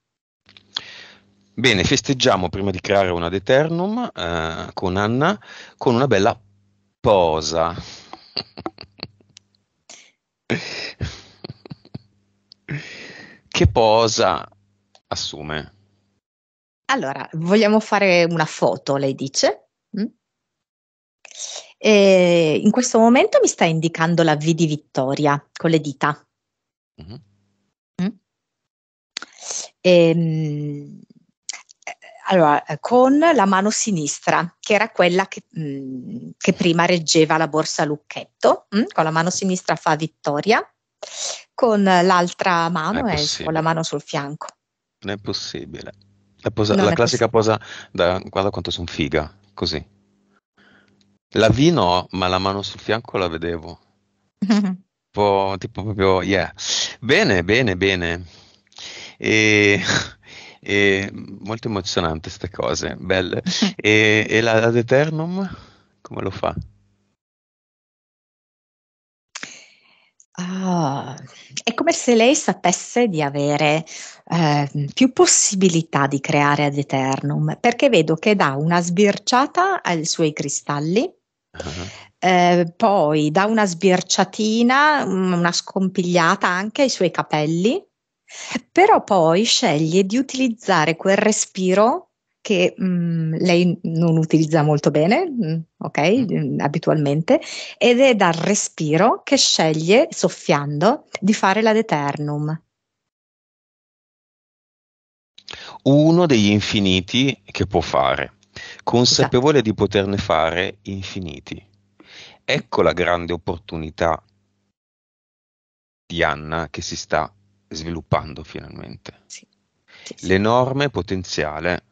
Bene, festeggiamo prima di creare una Deternum eh, con Anna con una bella posa. che posa assume? Allora, vogliamo fare una foto, lei dice. Mm? E in questo momento mi sta indicando la V di Vittoria con le dita. Mm-hmm. Mm? E, ehm, allora, eh, con la mano sinistra, che era quella che, mh, mm, che prima reggeva la borsa Lucchetto, mh? Mm, con la mano sinistra fa vittoria, con l'altra mano è, è con la mano sul fianco. Non è possibile. La, posa, la classica possibile. posa da guarda quanto sono figa, così. La V no, ma la mano sul fianco la vedevo. tipo, tipo proprio, yeah. Bene, bene, bene. E e, mm, molto emozionante queste cose, belle. e, e la, la Eternum come lo fa? Ah, è come se lei sapesse di avere eh, più possibilità di creare ad eternum, perché vedo che dà una sbirciata ai suoi cristalli, uh-huh. eh, poi dà una sbirciatina, mm, una scompigliata anche ai suoi capelli, però poi sceglie di utilizzare quel respiro che mh, mm, lei non utilizza molto bene, mh, mm, ok, mh, mm. abitualmente, ed è dal respiro che sceglie, soffiando, di fare la deternum. Uno degli infiniti che può fare, consapevole esatto. di poterne fare infiniti. Ecco la grande opportunità di Anna che si sta sviluppando finalmente sì. Sì, sì. l'enorme potenziale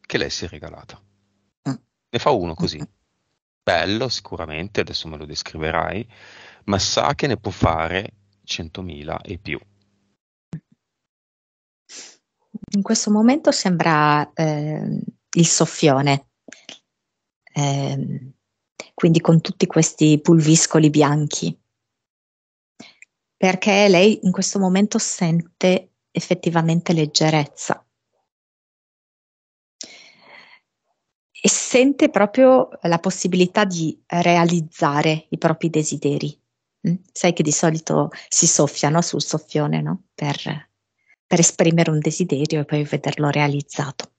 che lei si è regalata. Mm. Ne fa uno così. Mm. Bello sicuramente, adesso me lo descriverai, ma sa che ne può fare 100.000 e più. In questo momento sembra eh, il soffione, eh, quindi con tutti questi pulviscoli bianchi perché lei in questo momento sente effettivamente leggerezza. E sente proprio la possibilità di realizzare i propri desideri. Mm? Sai che di solito si soffiano sul soffione no? per, per esprimere un desiderio e poi vederlo realizzato.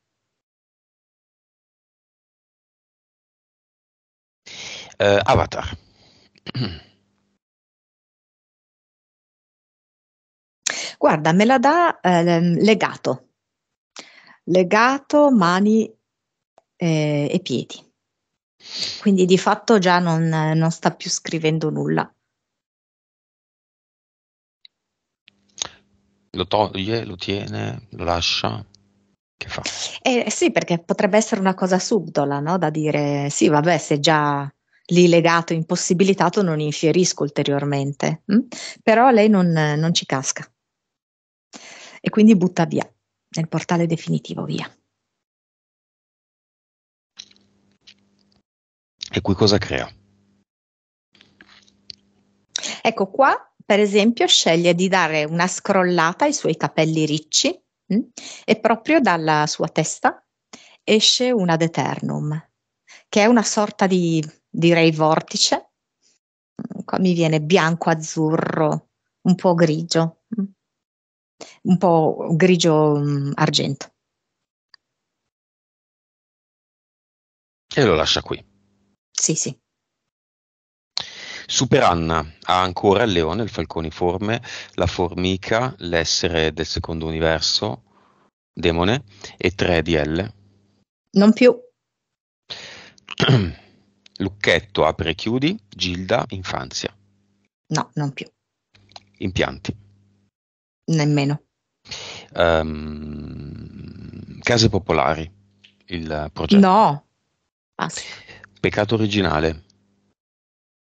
Uh, avatar. Guarda, me la dà eh, legato, legato mani eh, e piedi. Quindi di fatto già non, non sta più scrivendo nulla. Lo toglie, lo tiene, lo lascia. Che fa? Eh, sì, perché potrebbe essere una cosa subdola, no? Da dire sì, vabbè, se già lì legato, impossibilitato, non infierisco ulteriormente. Hm? Però lei non, non ci casca e quindi butta via nel portale definitivo via. E qui cosa crea? Ecco qua, per esempio, sceglie di dare una scrollata ai suoi capelli ricci mh? Hm, e proprio dalla sua testa esce una deternum, che è una sorta di, direi, vortice. Qua mi viene bianco-azzurro, un po' grigio. Mh? Hm un po' grigio mh, mm, argento. E lo lascia qui. Sì, sì. Anna ha ancora il leone, il falconiforme, la formica, l'essere del secondo universo, demone e 3 DL. Non più. Lucchetto, apri e chiudi, Gilda, infanzia. No, non più. Impianti. Nemmeno. Um, Case Popolari, il progetto. No. Ah, Peccato originale.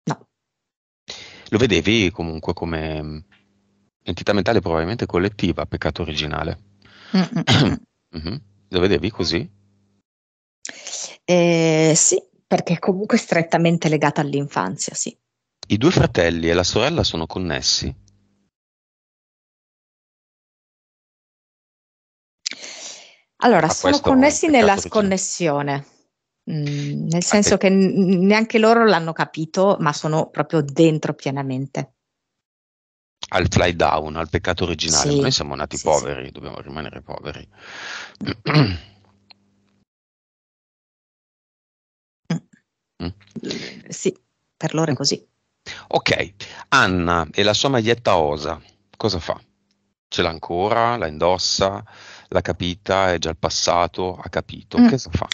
No. Lo vedevi comunque come entità mentale probabilmente collettiva, peccato originale. Mhm. Lo vedevi così? Eh, sì, perché comunque strettamente legata all'infanzia, sì. I due fratelli e la sorella sono connessi? Allora, sono connessi nella sconnessione. Mm, nel ah, senso che neanche loro l'hanno capito, ma sono proprio dentro pienamente. Al fly down, al peccato originale, sì, noi siamo nati sì, poveri, sì. dobbiamo rimanere poveri. Mm. Mm. Sì, per loro è mm. così. Ok, Anna e la sua maglietta osa, cosa fa? Ce l'ha ancora? La indossa? l'ha capita, è già il passato, ha capito, mm. che cosa fa?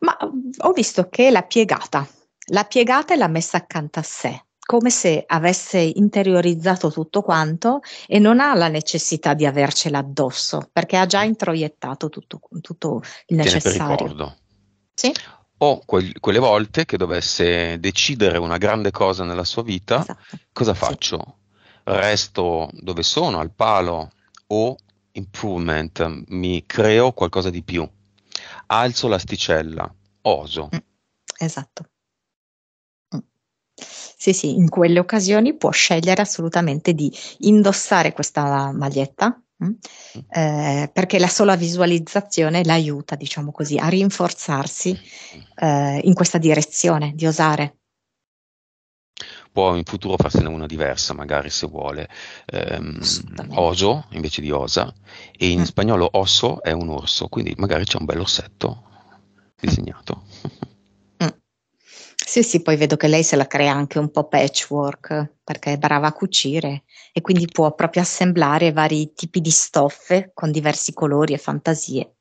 Ma ho visto che l'ha piegata, l'ha piegata e l'ha messa accanto a sé, come se avesse interiorizzato tutto quanto e non ha la necessità di avercela addosso, perché ha già mm. introiettato tutto, tutto il necessario. Per Sì? O que- quelle volte che dovesse decidere una grande cosa nella sua vita, esatto. cosa faccio? Sì. Resto dove sono, al palo, o improvement, mi creo qualcosa di più, alzo l'asticella, oso. Mm. Esatto. Mm. Sì, sì, in quelle occasioni può scegliere assolutamente di indossare questa maglietta, mm? eh, perché la sola visualizzazione l'aiuta, diciamo così, a rinforzarsi eh, in questa direzione di osare può in futuro farsene una diversa, magari se vuole. Ehm, oso invece di osa, e in mm. spagnolo osso è un orso, quindi magari c'è un bell'orsetto disegnato. Mm. mm. Sì, sì, poi vedo che lei se la crea anche un po' patchwork perché è brava a cucire e quindi può proprio assemblare vari tipi di stoffe con diversi colori e fantasie.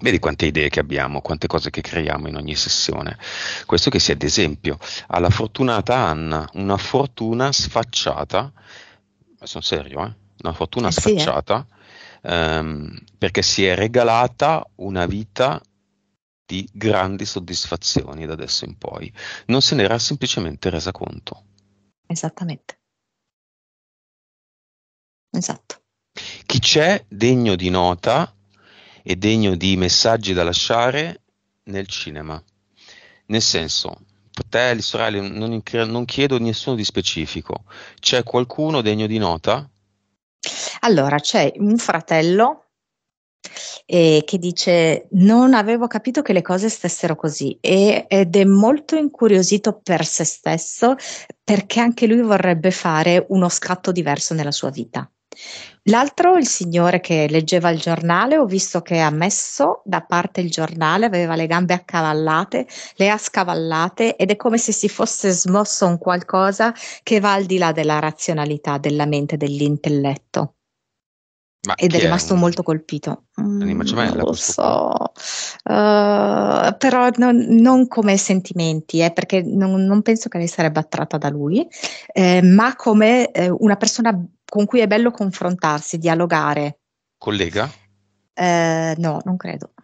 Vedi quante idee che abbiamo, quante cose che creiamo in ogni sessione. Questo che sia ad esempio alla fortunata Anna, una fortuna sfacciata, sono serio, eh? una fortuna eh sfacciata sì, eh? ehm, perché si è regalata una vita di grandi soddisfazioni da adesso in poi. Non se ne era semplicemente resa conto. Esattamente. Esatto. Chi c'è degno di nota e degno di messaggi da lasciare nel cinema. Nel senso, fratelli, sorelle, non, non chiedo nessuno di specifico. C'è qualcuno degno di nota? Allora, c'è un fratello eh, che dice non avevo capito che le cose stessero così e, ed è molto incuriosito per se stesso perché anche lui vorrebbe fare uno scatto diverso nella sua vita. L'altro, il signore che leggeva il giornale, ho visto che ha messo da parte il giornale, aveva le gambe accavallate, le ha scavallate ed è come se si fosse smosso un qualcosa che va al di là della razionalità, della mente, dell'intelletto. Ma ed è rimasto è molto colpito. Mm, non lo so, uh, però non, non, come sentimenti, eh, perché non, non, penso che lei sarebbe attratta da lui, eh, ma come eh, una persona con cui è bello confrontarsi, dialogare. Collega? Eh, no, non credo.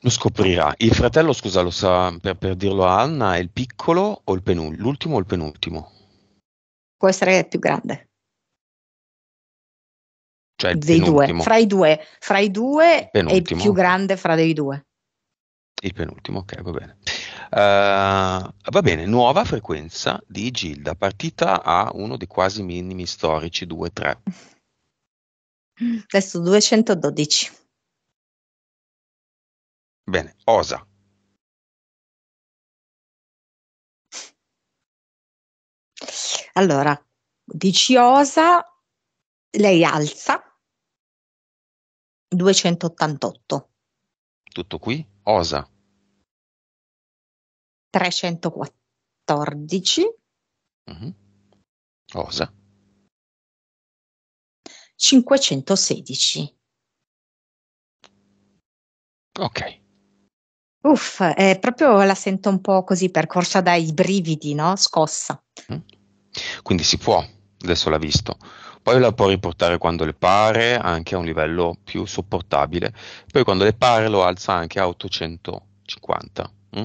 Lo scoprirà. Il fratello, scusa, lo sa per, per dirlo a Anna, è il piccolo o il penultimo? L'ultimo o il penultimo? Può essere il più grande. Cioè il dei due, fra i due, fra i due il è il più grande fra dei due. Il penultimo, ok, va bene. Eh, va bene, nuova frequenza di Gilda, partita a uno dei quasi minimi storici 2-3. Adesso 212. Bene, osa. Allora, dici osa, lei alza 288. Tutto qui? Osa. 314. Mm-hmm. Osa. 516. Ok. Uff, eh, proprio la sento un po' così percorsa dai brividi, no? Scossa. Mm. Quindi si può, adesso l'ha visto. Poi la può riportare quando le pare, anche a un livello più sopportabile. Poi quando le pare lo alza anche a 850. Mm?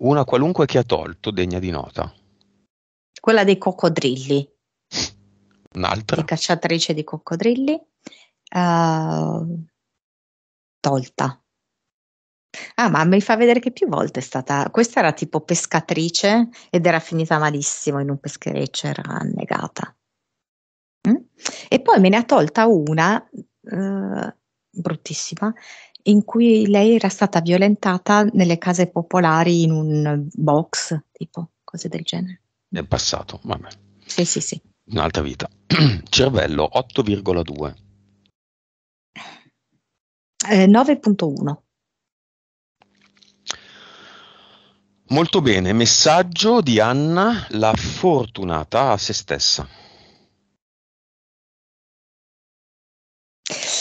Una qualunque che ha tolto, degna di nota. Quella dei coccodrilli. Un'altra. Di cacciatrice di coccodrilli. Uh, tolta. Ah, ma mi fa vedere che più volte è stata. Questa era tipo pescatrice ed era finita malissimo in un peschereccio, era annegata. Mm? E poi me ne ha tolta una, uh, bruttissima, in cui lei era stata violentata nelle case popolari in un box, tipo cose del genere. Nel passato, vabbè. Sì, sì, sì. Un'altra vita. Cervello 8,2. Eh, 9.1. Molto bene, messaggio di Anna, la fortunata a se stessa.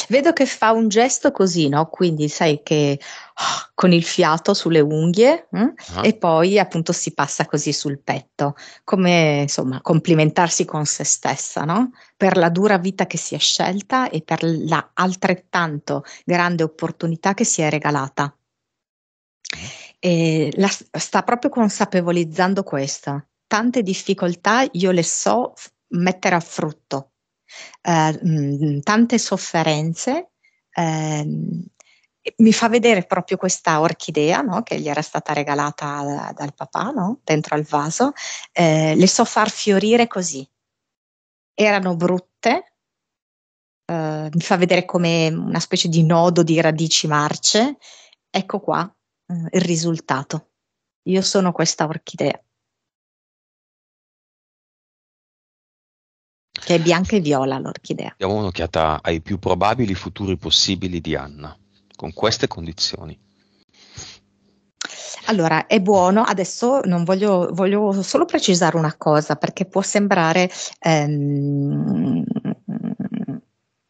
Vedo che fa un gesto così, no? Quindi sai che oh, con il fiato sulle unghie mh? Mm? Ah. e poi appunto si passa così sul petto, come insomma complimentarsi con se stessa, no? Per la dura vita che si è scelta e per la altrettanto grande opportunità che si è regalata. E la, sta proprio consapevolizzando questo. Tante difficoltà io le so mettere a frutto eh, mm, tante sofferenze, eh, mi fa vedere proprio questa orchidea no? che gli era stata regalata dal, dal papà no? dentro al vaso, eh, le so far fiorire così. Erano brutte, eh, mi fa vedere come una specie di nodo di radici marce. Ecco qua eh, il risultato. Io sono questa orchidea. che è bianca e viola l'orchidea. Diamo un'occhiata ai più probabili futuri possibili di Anna, con queste condizioni. Allora, è buono, adesso non voglio, voglio solo precisare una cosa perché può sembrare ehm,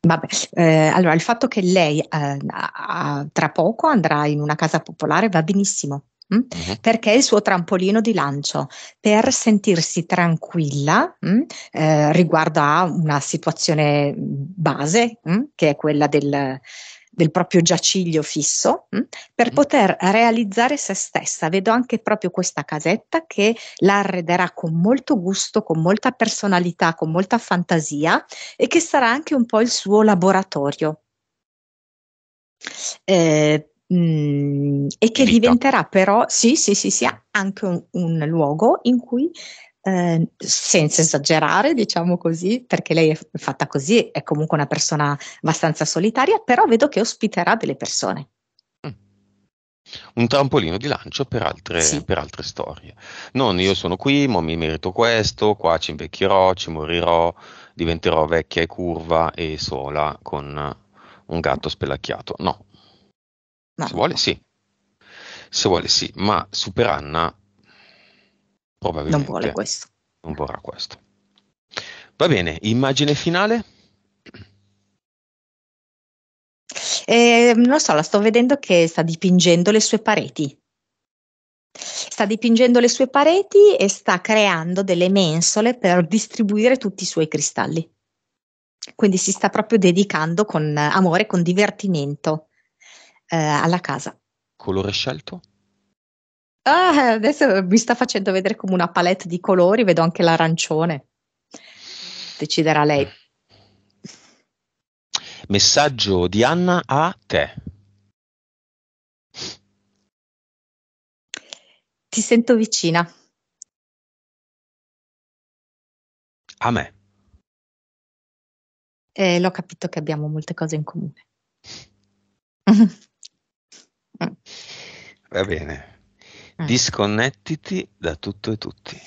Vabbè, eh, allora il fatto che lei eh, a, a, tra poco andrà in una casa popolare va benissimo, Mm? mh? Mm-hmm. perché è il suo trampolino di lancio per sentirsi tranquilla mh? Mm? Eh, riguardo a una situazione base, mh? Mm? che è quella del del proprio giaciglio fisso mh? per mm. poter realizzare se stessa. Vedo anche proprio questa casetta che la arrederà con molto gusto, con molta personalità, con molta fantasia e che sarà anche un po' il suo laboratorio. Eh, Mm, e che Vita. diventerà però, sì, sì, sì, sì, anche un, un luogo in cui, eh, senza esagerare, diciamo così, perché lei è fatta così, è comunque una persona abbastanza solitaria, però vedo che ospiterà delle persone. Mm. Un trampolino di lancio per altre, sì. per altre storie. Non io sono qui, ma mi merito questo, qua ci invecchierò, ci morirò, diventerò vecchia e curva e sola con un gatto spellacchiato. No, No. Se vuole sì. Se vuole sì, ma Super Anna probabilmente non vuole questo. Non vorrà questo. Va bene, immagine finale? Eh, non so, la sto vedendo che sta dipingendo le sue pareti. Sta dipingendo le sue pareti e sta creando delle mensole per distribuire tutti i suoi cristalli. Quindi si sta proprio dedicando con amore, con divertimento eh, alla casa. Colore scelto? Ah, eh, adesso mi sta facendo vedere come una palette di colori, vedo anche l'arancione. Deciderà lei. Messaggio di Anna a te. Ti sento vicina. A me. E eh, l'ho capito che abbiamo molte cose in comune. Va bene, eh. disconnettiti da tutto e tutti.